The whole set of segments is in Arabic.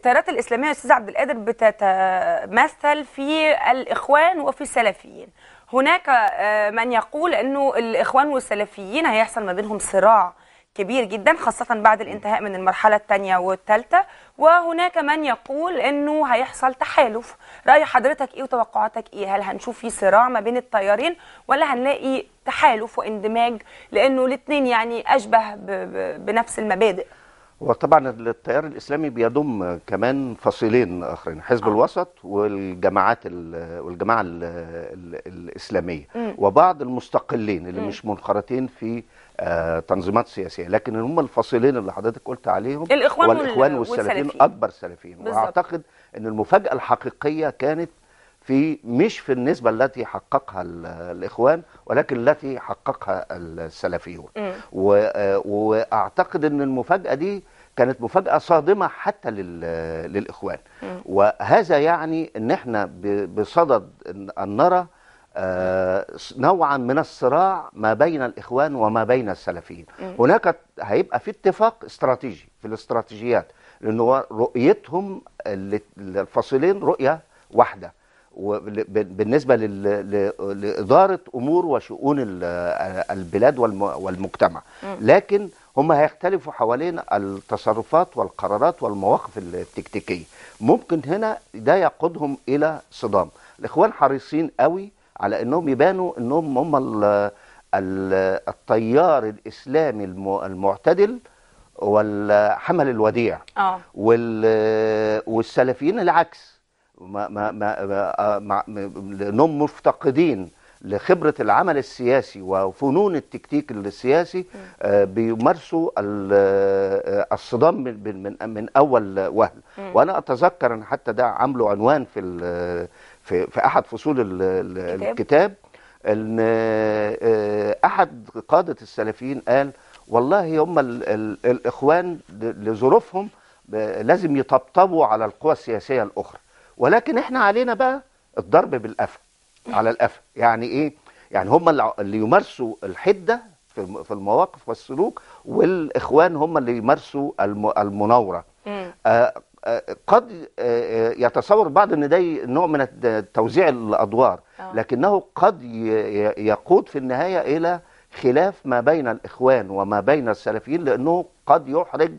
التيارات الاسلاميه استاذ عبد القادر بتتمثل في الاخوان وفي السلفيين هناك آه، من يقول انه الاخوان والسلفيين هيحصل ما بينهم صراع كبير جدا خاصة بعد الانتهاء من المرحلة الثانية والثالثة وهناك من يقول انه هيحصل تحالف رأي حضرتك ايه وتوقعاتك ايه هل هنشوف في صراع ما بين التيارين ولا هنلاقي تحالف واندماج لانه الاثنين يعني اشبه بنفس المبادئ وطبعا التيار الاسلامي بيضم كمان فصيلين اخرين حزب آه. الوسط والجماعات والجماعه الاسلاميه م. وبعض المستقلين اللي م. مش منخرطين في آه تنظيمات سياسيه لكن هم الفصيلين اللي حضرتك قلت عليهم الاخوان والاخوان والسلفيين اكبر سلفيين بالزبط. واعتقد ان المفاجاه الحقيقيه كانت في مش في النسبة التي حققها الإخوان ولكن التي حققها السلفيون آه، وأعتقد أن المفاجأة دي كانت مفاجأة صادمة حتى للإخوان وهذا يعني أن احنا بصدد أن نرى آه، نوعا من الصراع ما بين الإخوان وما بين السلفيين هناك هيبقى في اتفاق استراتيجي في الاستراتيجيات لأنه رؤيتهم الفصيلين رؤية واحدة بالنسبة لإدارة أمور وشؤون آه، البلاد والمجتمع لكن هم هيختلفوا حوالين التصرفات والقرارات والمواقف التكتيكيه ممكن هنا ده يقودهم الى صدام الاخوان حريصين قوي على انهم يبانوا انهم هم التيار الاسلامي المعتدل والحمل الوديع آه. والسلفيين العكس ما ما ما لانهم مفتقدين لخبرة العمل السياسي وفنون التكتيك السياسي آه، بيمارسوا آه، الصدام من, من, أول وهل وأنا أتذكر أن حتى ده عامله عنوان في, في, في أحد فصول الكتاب أن آه، أحد قادة السلفيين قال والله هم الإخوان لظروفهم لازم يطبطبوا على القوى السياسية الأخرى ولكن احنا علينا بقى الضرب بالقفل على القفا يعني ايه يعني هم اللي يمارسوا الحده في المواقف والسلوك والاخوان هم اللي يمارسوا المناوره آه، آه، قد آه، يتصور بعض ان ده نوع من توزيع الادوار لكنه قد يقود في النهايه الى خلاف ما بين الاخوان وما بين السلفيين لانه قد يحرج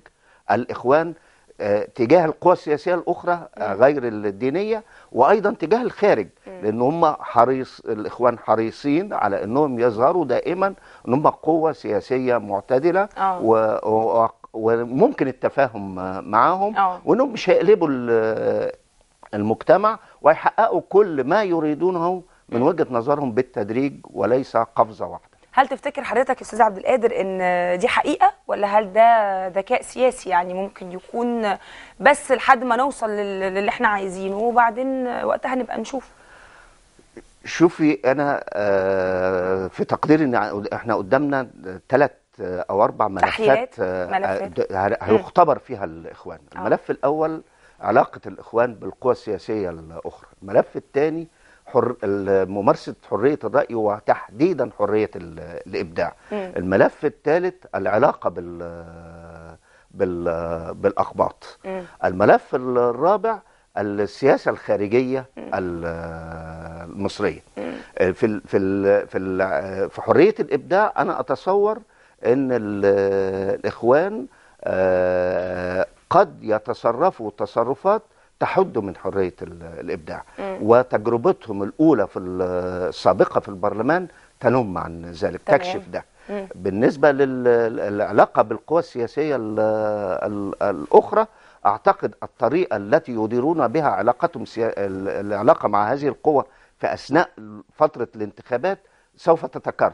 الاخوان آه، تجاه القوى السياسيه الاخرى آه، غير الدينيه وايضا تجاه الخارج لان هم حريص الاخوان حريصين على انهم يظهروا دائما ان هم قوه سياسيه معتدله آه. و... وممكن التفاهم معاهم وانهم مش هيقلبوا المجتمع ويحققوا كل ما يريدونه من وجهه نظرهم بالتدريج وليس قفزه واحده هل تفتكر حضرتك يا استاذ عبد القادر ان دي حقيقه ولا هل ده ذكاء سياسي يعني ممكن يكون بس لحد ما نوصل للي احنا عايزينه وبعدين وقتها نبقى نشوف شوفي انا آه، في تقديري ان احنا قدامنا ثلاث او اربع ملفات, آه، ملفات. هيختبر فيها الاخوان آه. الملف الاول علاقه الاخوان بالقوى السياسيه الاخرى الملف الثاني حر ممارسه حريه الراي وتحديدا حريه الابداع م. الملف الثالث العلاقه بال بال بالاقباط م. الملف الرابع السياسه الخارجيه م. المصريه في في في في حريه الابداع انا اتصور ان الاخوان آه، قد يتصرفوا تصرفات تحد من حريه الابداع م. وتجربتهم الاولى في السابقه في البرلمان تنم عن ذلك طبعا. تكشف ده م. بالنسبه للعلاقه بالقوى السياسيه الاخرى اعتقد الطريقه التي يديرون بها علاقتهم سيا... العلاقه مع هذه القوى في اثناء فتره الانتخابات سوف تتكرر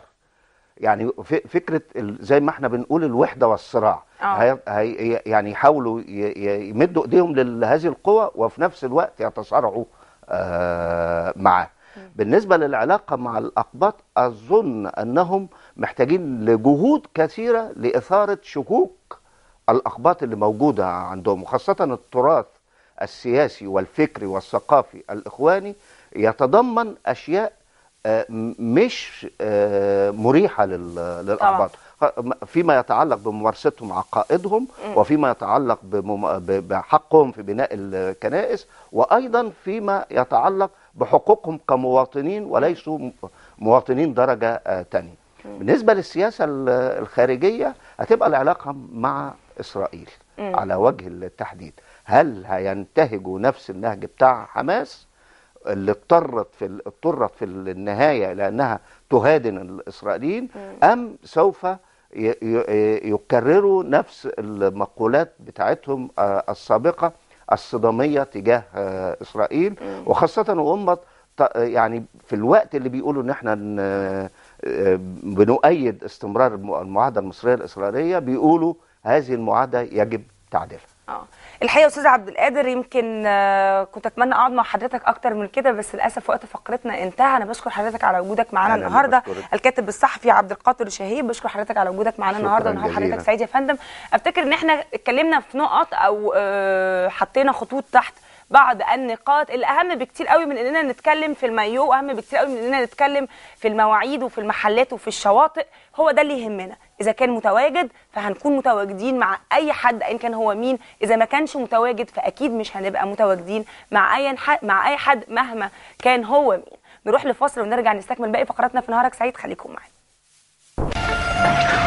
يعني فكره زي ما احنا بنقول الوحده والصراع آه. هي هي يعني يحاولوا يمدوا ايديهم لهذه القوى وفي نفس الوقت يتصارعوا آه، معاه بالنسبة للعلاقة مع الأقباط أظن أنهم محتاجين لجهود كثيرة لإثارة شكوك الأقباط اللي موجودة عندهم وخاصة التراث السياسي والفكري والثقافي الإخواني يتضمن أشياء آه، مش آه، مريحه للاحباط فيما يتعلق بممارستهم عقائدهم وفيما يتعلق بحقهم في بناء الكنائس وايضا فيما يتعلق بحقوقهم كمواطنين وليسوا مواطنين درجه ثانيه. آه، بالنسبه للسياسه الخارجيه هتبقى العلاقه مع اسرائيل على وجه التحديد هل هينتهجوا نفس النهج بتاع حماس اللي اضطرت في اضطرت في النهايه لانها تهادن الاسرائيليين ام سوف يكرروا نفس المقولات بتاعتهم السابقه الصداميه تجاه اسرائيل وخاصه وهم يعني في الوقت اللي بيقولوا ان احنا بنؤيد استمرار المعاهده المصريه الاسرائيليه بيقولوا هذه المعاهده يجب تعديلها اه الحقيقه استاذ عبد القادر يمكن آه، كنت اتمنى اقعد مع حضرتك اكتر من كده بس للاسف وقت فقرتنا انتهى انا بشكر حضرتك على وجودك معانا النهارده الكاتب الصحفي عبد القادر شهيب بشكر حضرتك على وجودك معانا النهارده ونهار حضرتك سعيد يا فندم افتكر ان احنا اتكلمنا في نقط او آه، حطينا خطوط تحت بعض النقاط الاهم بكتير قوي من اننا نتكلم في المايو اهم بكتير قوي من اننا نتكلم في المواعيد وفي المحلات وفي الشواطئ هو ده اللي يهمنا اذا كان متواجد فهنكون متواجدين مع اي حد ان كان هو مين اذا ما كانش متواجد فاكيد مش هنبقى متواجدين مع اي مع اي حد مهما كان هو مين نروح لفاصل ونرجع نستكمل باقي فقراتنا في نهارك سعيد خليكم معانا